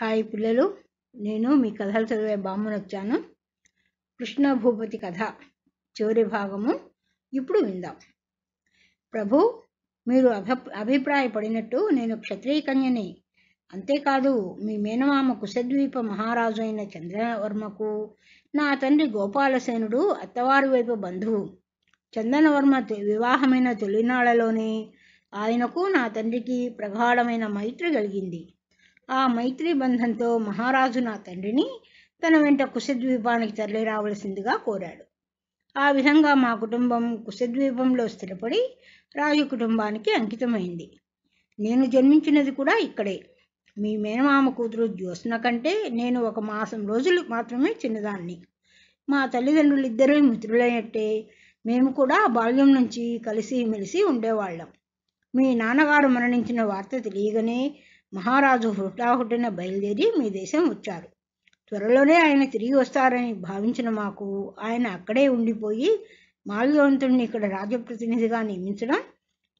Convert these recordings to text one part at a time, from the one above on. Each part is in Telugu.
హాయ్ పిల్లలు నేను మీ కథలు చదివే బామ్మను వచ్చాను కృష్ణ భూపతి కథ చివరి భాగము ఇప్పుడు విందాం ప్రభు మీరు అభ అభిప్రాయపడినట్టు నేను క్షత్రియ కన్యని అంతేకాదు మీ మేనమామ కుశద్వీప మహారాజు అయిన చంద్రవర్మకు నా తండ్రి గోపాలసేనుడు అత్తవారి వైపు బంధువు చందనవర్మ వివాహమైన తొలినాళ్లలోనే ఆయనకు నా తండ్రికి ప్రగాఢమైన మైత్రి కలిగింది ఆ మైత్రి బంధంతో మహారాజు నా తండ్రిని తన వెంట కుశద్వీపానికి తరలి రావలసిందిగా కోరాడు ఆ విధంగా మా కుటుంబం కుశద్వీపంలో స్థిరపడి రాజు కుటుంబానికి అంకితమైంది నేను జన్మించినది కూడా ఇక్కడే మీ మేనమామ కూతురు జ్యోత్న కంటే నేను ఒక మాసం రోజులు మాత్రమే చిన్నదాన్ని మా తల్లిదండ్రులు ఇద్దరు మిత్రులైనట్టే మేము కూడా బాల్యం నుంచి కలిసి మెలిసి ఉండేవాళ్ళం మీ నాన్నగారు మరణించిన వార్త తెలియగానే మహారాజు హుటాహుటిన బయలుదేరి మీ దేశం వచ్చారు త్వరలోనే ఆయన తిరిగి వస్తారని భావించిన మాకు ఆయన అక్కడే ఉండిపోయి మాల్యవంతుడిని ఇక్కడ రాజప్రతినిధిగా నియమించడం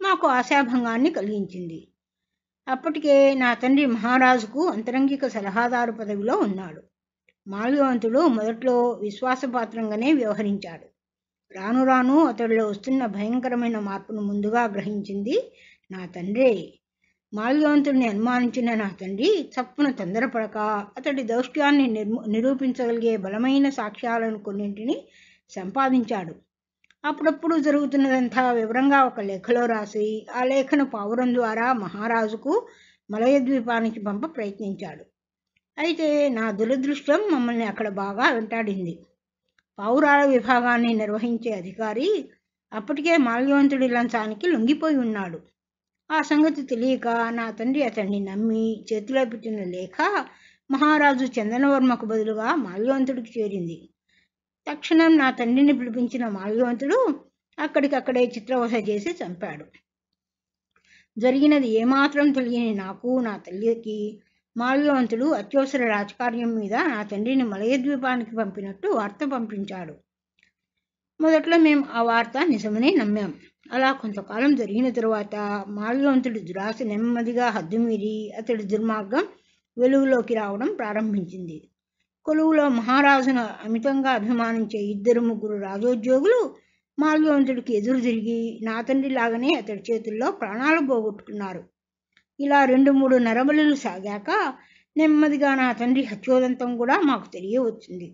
మాకు ఆశాభంగాన్ని కలిగించింది అప్పటికే నా తండ్రి మహారాజుకు అంతరంగిక సలహాదారు పదవిలో ఉన్నాడు మాల్యవంతుడు మొదట్లో విశ్వాసపాత్రంగానే వ్యవహరించాడు రాను రాను అతడిలో వస్తున్న భయంకరమైన మార్పును ముందుగా గ్రహించింది నా తండ్రి మాల్యవంతుడిని అనుమానించిన నా తండ్రి చప్పున తొందరపడక అతడి దౌష్ట్యాన్ని నిరూపించగలిగే బలమైన సాక్ష్యాలను కొన్నింటిని సంపాదించాడు అప్పుడప్పుడు జరుగుతున్నదంతా వివరంగా ఒక లేఖలో రాసి ఆ లేఖను పావురం ద్వారా మహారాజుకు మలయద్వీపానికి పంప ప్రయత్నించాడు అయితే నా దురదృష్టం మమ్మల్ని అక్కడ బాగా వెంటాడింది పావురాల విభాగాన్ని నిర్వహించే అధికారి అప్పటికే మాల్యవంతుడి లంచానికి లొంగిపోయి ఉన్నాడు ఆ సంగతి తెలియక నా తండ్రి అతన్ని నమ్మి చేతిలో పెట్టిన లేఖ మహారాజు చందనవర్మకు బదులుగా మాల్యవంతుడికి చేరింది తక్షణం నా తండ్రిని పిలిపించిన మాల్యవంతుడు అక్కడికక్కడే చిత్రవస చేసి చంపాడు జరిగినది ఏమాత్రం తెలియని నాకు నా తల్లికి మాల్యవంతుడు అత్యవసర రాజకార్యం మీద నా తండ్రిని మలయద్వీపానికి పంపినట్టు వార్త పంపించాడు మొదట్లో మేము ఆ వార్త నిజమని నమ్మాం అలా కొంతకాలం జరిగిన తరువాత మాల్యవంతుడి దురాశ నెమ్మదిగా హద్దుమీరి అతడి దుర్మార్గం వెలుగులోకి రావడం ప్రారంభించింది కొలువులో మహారాజును అమితంగా అభిమానించే ఇద్దరు ముగ్గురు రాజోద్యోగులు మాల్యవంతుడికి ఎదురు తిరిగి నా తండ్రి లాగానే అతడి చేతుల్లో ప్రాణాలు పోగొట్టుకున్నారు ఇలా రెండు మూడు నరబలులు సాగాక నెమ్మదిగా నా తండ్రి హత్యోదంతం కూడా మాకు తెలియవచ్చింది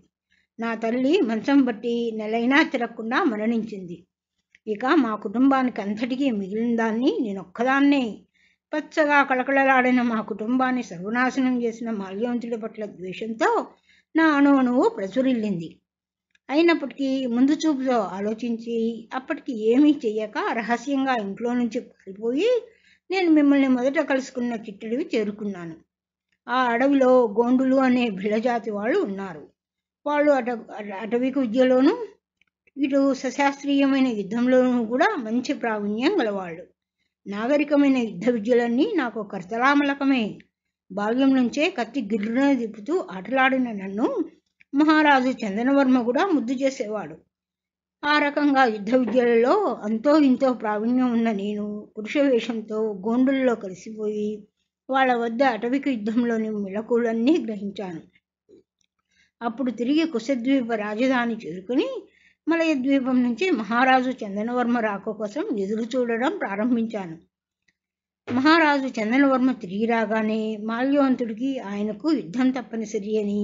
నా తల్లి మంచం బట్టి నెలైనా తిరగకుండా మరణించింది ఇక మా కుటుంబానికి అంతటికీ మిగిలిన దాన్ని నేనొక్కదాన్నే పచ్చగా కళకళలాడిన మా కుటుంబాన్ని సర్వనాశనం చేసిన మాల్యవంతుడి పట్ల ద్వేషంతో నా అణువు ప్రచురిల్లింది అయినప్పటికీ ముందు చూపుతో ఆలోచించి అప్పటికి ఏమీ చెయ్యక రహస్యంగా ఇంట్లో నుంచి పారిపోయి నేను మిమ్మల్ని మొదట కలుసుకున్న చిట్టడివి చేరుకున్నాను ఆ అడవిలో గోండులు అనే బిళ్ళజాతి వాళ్ళు ఉన్నారు వాళ్ళు అట అటవిక విద్యలోనూ ఇటు సశాస్త్రీయమైన యుద్ధంలోనూ కూడా మంచి ప్రావీణ్యం గలవాళ్ళు నాగరికమైన యుద్ధ విద్యలన్నీ నాకు కర్తలామలకమే బాల్యం నుంచే కత్తి గిర్రున దిప్పుతూ ఆటలాడిన నన్ను మహారాజు చందనవర్మ కూడా ముద్దు చేసేవాడు ఆ రకంగా యుద్ధ విద్యలలో అంతో ఇంతో ప్రావీణ్యం ఉన్న నేను పురుష వేషంతో గోండుల్లో కలిసిపోయి వాళ్ళ వద్ద అటవిక యుద్ధంలోని మెళకులన్నీ గ్రహించాను అప్పుడు తిరిగి కుశద్వీప రాజధాని చేరుకుని మలయద్వీపం నుంచి మహారాజు చందనవర్మ రాక కోసం ఎదురు చూడడం ప్రారంభించాను మహారాజు చందనవర్మ తిరిగి రాగానే మాల్యవంతుడికి ఆయనకు యుద్ధం తప్పనిసరి అని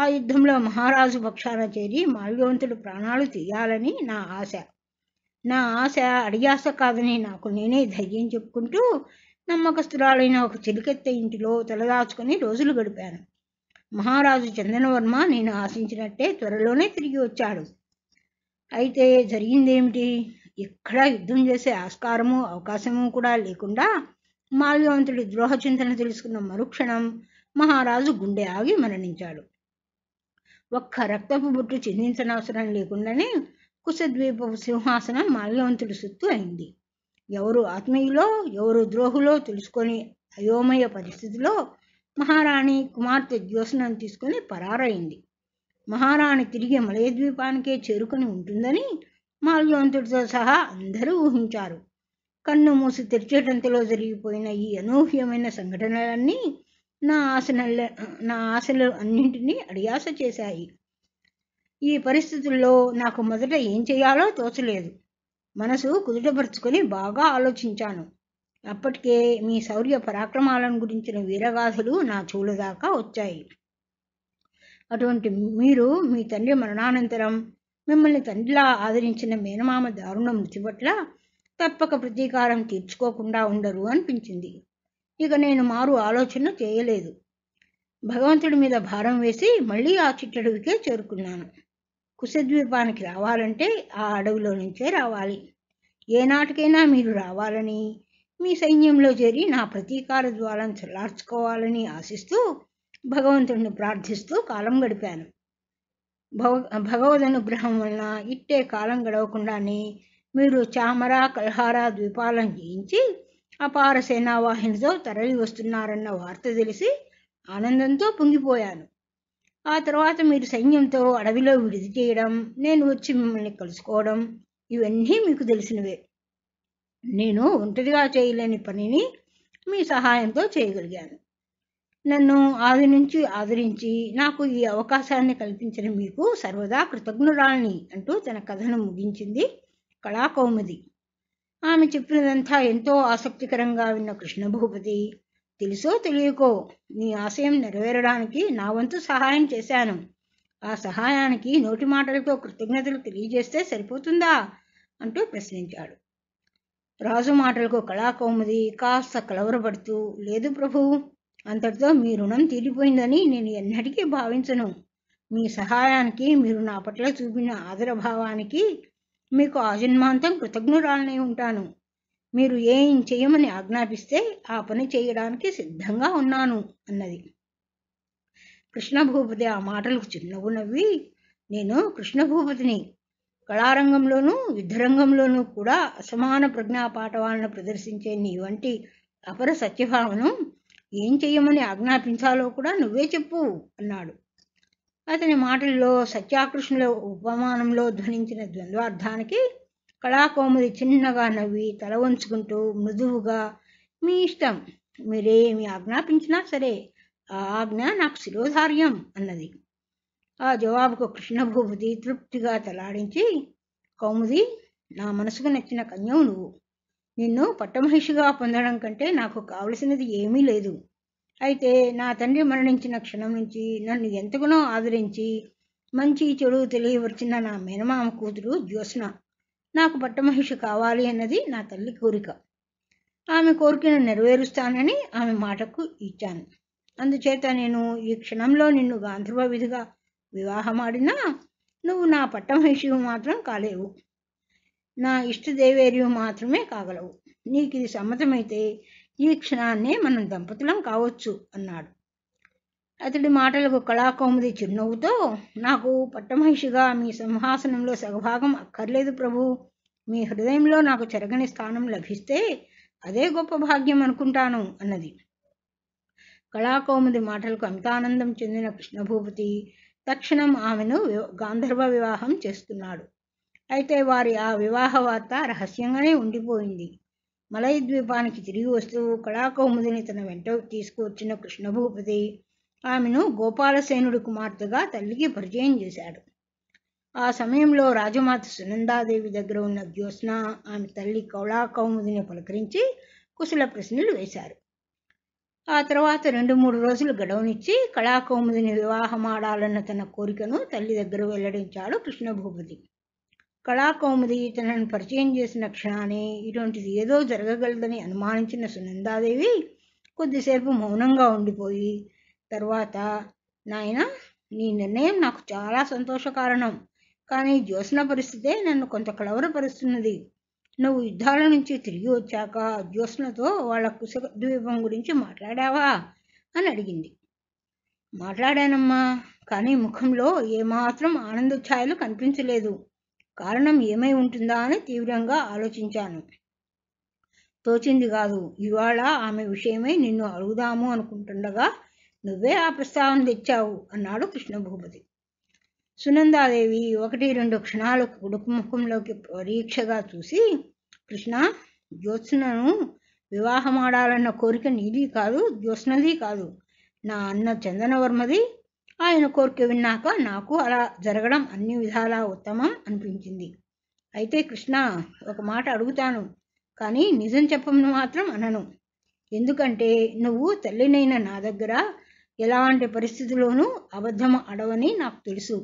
ఆ యుద్ధంలో మహారాజు పక్షాన చేరి మాల్యవంతుడు ప్రాణాలు తీయాలని నా ఆశ నా ఆశ అడియాస కాదని నాకు నేనే ధైర్యం చెప్పుకుంటూ నమ్మకస్తురాలైన ఒక చిలికెత్త ఇంటిలో తలదాచుకుని రోజులు గడిపాను మహారాజు చందనవర్మ నేను ఆశించినట్టే త్వరలోనే తిరిగి వచ్చాడు అయితే జరిగిందేమిటి ఎక్కడా యుద్ధం చేసే ఆస్కారము అవకాశము కూడా లేకుండా మాల్యవంతుడి ద్రోహ చింతన తెలుసుకున్న మరుక్షణం మహారాజు గుండె ఆగి మరణించాడు ఒక్క రక్తపు బొట్టు చిందించనవసరం లేకుండానే కుశద్వీప సింహాసనం మాల్యవంతుడి సుత్తు అయింది ఎవరు ఆత్మీయులో ఎవరు ద్రోహులో తెలుసుకొని అయోమయ పరిస్థితిలో మహారాణి కుమార్తె జ్యోత్సనం తీసుకుని పరారైంది మహారాణి తిరిగి మలయద్వీపానికే చేరుకుని ఉంటుందని మాల్యవంతుడితో సహా అందరూ ఊహించారు కన్ను మూసి తెరిచేటంతలో జరిగిపోయిన ఈ అనూహ్యమైన సంఘటనలన్నీ నా ఆశనల నా ఆశలు అన్నింటినీ అడియాస చేశాయి ఈ పరిస్థితుల్లో నాకు మొదట ఏం చేయాలో తోచలేదు మనసు కుదుటపరుచుకొని బాగా ఆలోచించాను అప్పటికే మీ శౌర్య పరాక్రమాలను గురించిన వీరగాథలు నా చూలదాకా వచ్చాయి అటువంటి మీరు మీ తండ్రి మరణానంతరం మిమ్మల్ని తండ్రిలా ఆదరించిన మేనమామ దారుణం మృతి పట్ల తప్పక ప్రతీకారం తీర్చుకోకుండా ఉండరు అనిపించింది ఇక నేను మారు ఆలోచన చేయలేదు భగవంతుడి మీద భారం వేసి మళ్ళీ ఆ చిట్టడవికే చేరుకున్నాను కుశద్వీపానికి రావాలంటే ఆ అడవిలో నుంచే రావాలి ఏనాటికైనా మీరు రావాలని మీ సైన్యంలో చేరి నా ప్రతీకార ద్వారం చల్లార్చుకోవాలని ఆశిస్తూ భగవంతుడిని ప్రార్థిస్తూ కాలం గడిపాను భగ అనుగ్రహం వలన ఇట్టే కాలం గడవకుండానే మీరు చామర కల్హారా ద్వీపాలను జయించి అపార సేనావాహినితో తరలి వస్తున్నారన్న వార్త తెలిసి ఆనందంతో పొంగిపోయాను ఆ తర్వాత మీరు సైన్యంతో అడవిలో విడిది చేయడం నేను వచ్చి మిమ్మల్ని కలుసుకోవడం ఇవన్నీ మీకు తెలిసినవే నేను ఒంటరిగా చేయలేని పనిని మీ సహాయంతో చేయగలిగాను నన్ను ఆది నుంచి ఆదరించి నాకు ఈ అవకాశాన్ని కల్పించిన మీకు సర్వదా కృతజ్ఞురాలని అంటూ తన కథను ముగించింది కళాకౌముది ఆమె చెప్పినదంతా ఎంతో ఆసక్తికరంగా విన్న కృష్ణభూపతి తెలుసో తెలియకో నీ ఆశయం నెరవేరడానికి నా వంతు సహాయం చేశాను ఆ సహాయానికి నోటి మాటలతో కృతజ్ఞతలు తెలియజేస్తే సరిపోతుందా అంటూ ప్రశ్నించాడు రాజు మాటలకు కళాకౌముది కాస్త కలవరపడుతూ లేదు ప్రభు అంతటితో మీ రుణం తీరిపోయిందని నేను ఎన్నటికీ భావించను మీ సహాయానికి మీరు నా పట్ల చూపిన ఆదరభావానికి మీకు ఆజన్మాంతం కృతజ్ఞురాలనే ఉంటాను మీరు ఏం చేయమని ఆజ్ఞాపిస్తే ఆ పని చేయడానికి సిద్ధంగా ఉన్నాను అన్నది కృష్ణభూపతి ఆ మాటలకు చిరునవ్వు నేను కృష్ణభూపతిని కళారంగంలోనూ యుద్ధరంగంలోనూ కూడా అసమాన ప్రజ్ఞా ప్రదర్శించే నీ వంటి అపర సత్యభావను ఏం చెయ్యమని ఆజ్ఞాపించాలో కూడా నువ్వే చెప్పు అన్నాడు అతని మాటల్లో సత్యాకృష్ణుల ఉపమానంలో ధ్వనించిన ద్వంద్వార్థానికి కళాకోముది చిన్నగా నవ్వి తల వంచుకుంటూ మృదువుగా మీ ఇష్టం మీరేమి ఆజ్ఞాపించినా సరే ఆ ఆజ్ఞ నాకు శిరోధార్యం అన్నది ఆ జవాబుకు కృష్ణభూపతి తృప్తిగా తలాడించి కౌముది నా మనసుకు నచ్చిన కన్యం నువ్వు నిన్ను పట్టమహిషిగా పొందడం కంటే నాకు కావలసినది ఏమీ లేదు అయితే నా తండ్రి మరణించిన క్షణం నుంచి నన్ను ఎంతగానో ఆదరించి మంచి చెడు తెలియవచ్చిన నా మేనమామ కూతురు జ్యోత్స్న నాకు పట్టమహిషి కావాలి అన్నది నా తల్లి కోరిక ఆమె కోరికను నెరవేరుస్తానని ఆమె మాటకు ఇచ్చాను అందుచేత నేను ఈ క్షణంలో నిన్ను గాంధర్వ విధిగా వివాహమాడినా నువ్వు నా పట్టమహిషివి మాత్రం కాలేవు నా ఇష్టదేవేరివి మాత్రమే కాగలవు నీకు ఇది సమ్మతమైతే ఈ క్షణాన్నే మనం దంపతులం కావచ్చు అన్నాడు అతడి మాటలకు కళాకౌముది చిరునవ్వుతో నాకు పట్టమహిషిగా మీ సింహాసనంలో సగభాగం అక్కర్లేదు ప్రభు మీ హృదయంలో నాకు చెరగని స్థానం లభిస్తే అదే గొప్ప భాగ్యం అనుకుంటాను అన్నది కళాకౌముది మాటలకు అమితానందం చెందిన కృష్ణభూపతి తక్షణం ఆమెను గాంధర్వ వివాహం చేస్తున్నాడు అయితే వారి ఆ వివాహ వార్త రహస్యంగానే ఉండిపోయింది మలయ ద్వీపానికి తిరిగి వస్తూ కళాకౌముదిని తన వెంట తీసుకువచ్చిన కృష్ణభూపతి ఆమెను గోపాలసేనుడి కుమార్తెగా తల్లికి పరిచయం చేశాడు ఆ సమయంలో రాజమాత సునందాదేవి దగ్గర ఉన్న జ్యోత్స్న ఆమె తల్లి కౌళాకౌముదిని పలకరించి కుశల ప్రశ్నలు వేశారు ఆ తర్వాత రెండు మూడు రోజులు గడవనిచ్చి కళాకౌముదిని వివాహమాడాలన్న తన కోరికను తల్లి దగ్గర వెల్లడించాడు కృష్ణభూపతి కళాకౌముది తనను పరిచయం చేసిన క్షణాన్ని ఇటువంటిది ఏదో జరగగలదని అనుమానించిన సునందాదేవి కొద్దిసేపు మౌనంగా ఉండిపోయి తర్వాత నాయన నీ నిర్ణయం నాకు చాలా సంతోషకారణం కానీ జ్యోత్స్న పరిస్థితే నన్ను కొంత కలవరపరుస్తున్నది నువ్వు యుద్ధాల నుంచి తిరిగి వచ్చాక జ్యోత్స్నతో వాళ్ళ కుశ ద్వీపం గురించి మాట్లాడావా అని అడిగింది మాట్లాడానమ్మా కానీ ముఖంలో ఏమాత్రం ఆనంద ఛాయలు కనిపించలేదు కారణం ఏమై ఉంటుందా అని తీవ్రంగా ఆలోచించాను తోచింది కాదు ఇవాళ ఆమె విషయమై నిన్ను అడుగుదాము అనుకుంటుండగా నువ్వే ఆ ప్రస్తావన తెచ్చావు అన్నాడు కృష్ణ భూపతి సునందాదేవి ఒకటి రెండు క్షణాలు ముఖంలోకి పరీక్షగా చూసి కృష్ణ జ్యోత్స్నను వివాహమాడాలన్న కోరిక నీది కాదు జ్యోత్స్నది కాదు నా అన్న చందనవర్మది ఆయన కోరిక విన్నాక నాకు అలా జరగడం అన్ని విధాలా ఉత్తమం అనిపించింది అయితే కృష్ణ ఒక మాట అడుగుతాను కానీ నిజం చెప్పమని మాత్రం అనను ఎందుకంటే నువ్వు తల్లినైన నా దగ్గర ఎలాంటి పరిస్థితుల్లోనూ అబద్ధం అడవని నాకు తెలుసు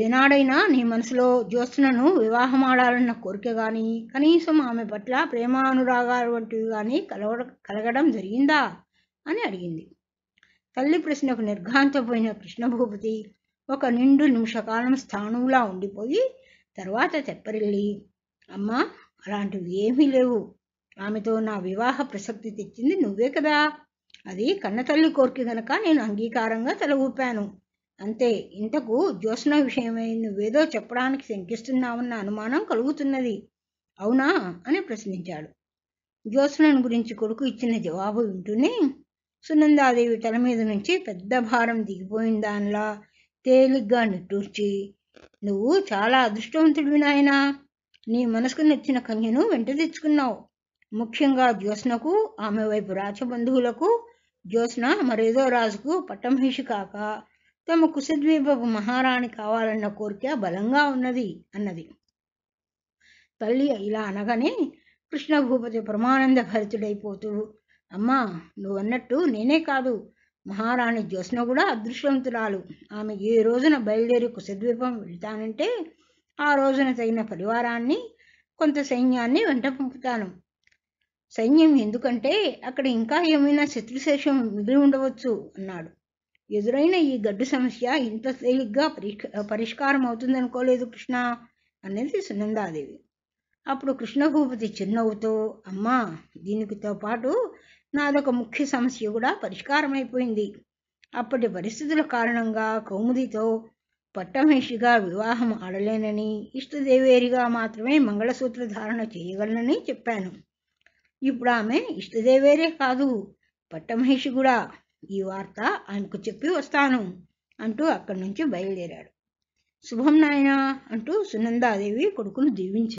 ఏనాడైనా నీ మనసులో జ్యోత్స్నను వివాహమాడాలన్న కోరిక కానీ కనీసం ఆమె పట్ల ప్రేమానురాగాలు వంటివి కానీ కలవ కలగడం జరిగిందా అని అడిగింది తల్లి ప్రశ్నకు నిర్ఘాంతపోయిన కృష్ణభూపతి ఒక నిండు నిమిషకాలం స్థానంలా ఉండిపోయి తర్వాత తెప్పరిల్లి అమ్మ అలాంటివి ఏమీ లేవు ఆమెతో నా వివాహ ప్రసక్తి తెచ్చింది నువ్వే కదా అది కన్నతల్లి కోరిక గనక నేను అంగీకారంగా తల ఊపాను అంతే ఇంతకు జ్యోత్స్న విషయమై నువ్వేదో చెప్పడానికి శంకిస్తున్నావన్న అనుమానం కలుగుతున్నది అవునా అని ప్రశ్నించాడు జ్యోత్స్నను గురించి కొడుకు ఇచ్చిన జవాబు వింటూనే సునందాదేవి తల మీద నుంచి పెద్ద భారం దిగిపోయిన దానిలా తేలిగ్గా నిట్టూర్చి నువ్వు చాలా అదృష్టవంతుడివి నాయన నీ మనసుకు నచ్చిన కన్యను వెంట తెచ్చుకున్నావు ముఖ్యంగా జ్యోత్స్నకు ఆమె వైపు రాచబంధువులకు జ్యోత్స్న మరేదో రాజుకు పట్టమహిషి కాక తమ కుశద్వీపపు మహారాణి కావాలన్న కోరిక బలంగా ఉన్నది అన్నది తల్లి ఇలా అనగానే కృష్ణ భూపతి ప్రమానంద భరితుడైపోతూ అమ్మా నువ్వన్నట్టు నేనే కాదు మహారాణి జ్యోత్స్న కూడా అదృష్టవంతురాలు ఆమె ఏ రోజున బయలుదేరి కుశద్వీపం వెళ్తానంటే ఆ రోజున తగిన పరివారాన్ని కొంత సైన్యాన్ని వెంట పంపుతాను సైన్యం ఎందుకంటే అక్కడ ఇంకా ఏమైనా శత్రుశేషం మిగిలి ఉండవచ్చు అన్నాడు ఎదురైన ఈ గడ్డు సమస్య ఇంత తేలిగ్గా పరిష్కారం అవుతుందనుకోలేదు కృష్ణ అనేది సునందాదేవి అప్పుడు కృష్ణభూపతి చిన్నవుతో అమ్మా దీనికితో పాటు నాదొక ముఖ్య సమస్య కూడా పరిష్కారం అయిపోయింది అప్పటి పరిస్థితుల కారణంగా కౌముదితో పట్టమేషిగా వివాహం ఆడలేనని ఇష్టదేవేరిగా మాత్రమే మంగళసూత్ర ధారణ చేయగలనని చెప్పాను ఇప్పుడు ఆమె ఇష్టదేవేరే కాదు పట్టమహేషి కూడా ఈ వార్త ఆయనకు చెప్పి వస్తాను అంటూ అక్కడి నుంచి బయలుదేరాడు శుభం నాయనా అంటూ సునందాదేవి కొడుకును దీవించి